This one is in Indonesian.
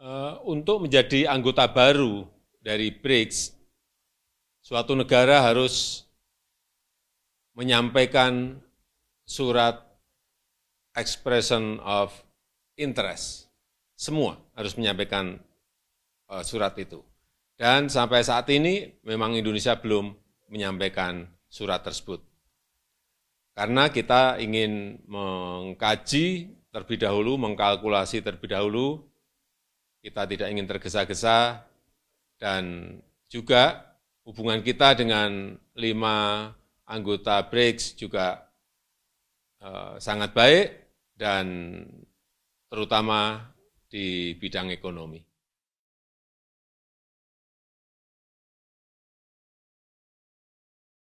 Eh, untuk menjadi anggota baru dari brics suatu negara harus menyampaikan surat expression of interest. Semua harus menyampaikan eh, surat itu. Dan sampai saat ini memang Indonesia belum menyampaikan surat tersebut. Karena kita ingin mengkaji terlebih dahulu, mengkalkulasi terlebih dahulu kita tidak ingin tergesa-gesa, dan juga hubungan kita dengan lima anggota BRICS juga eh, sangat baik, dan terutama di bidang ekonomi.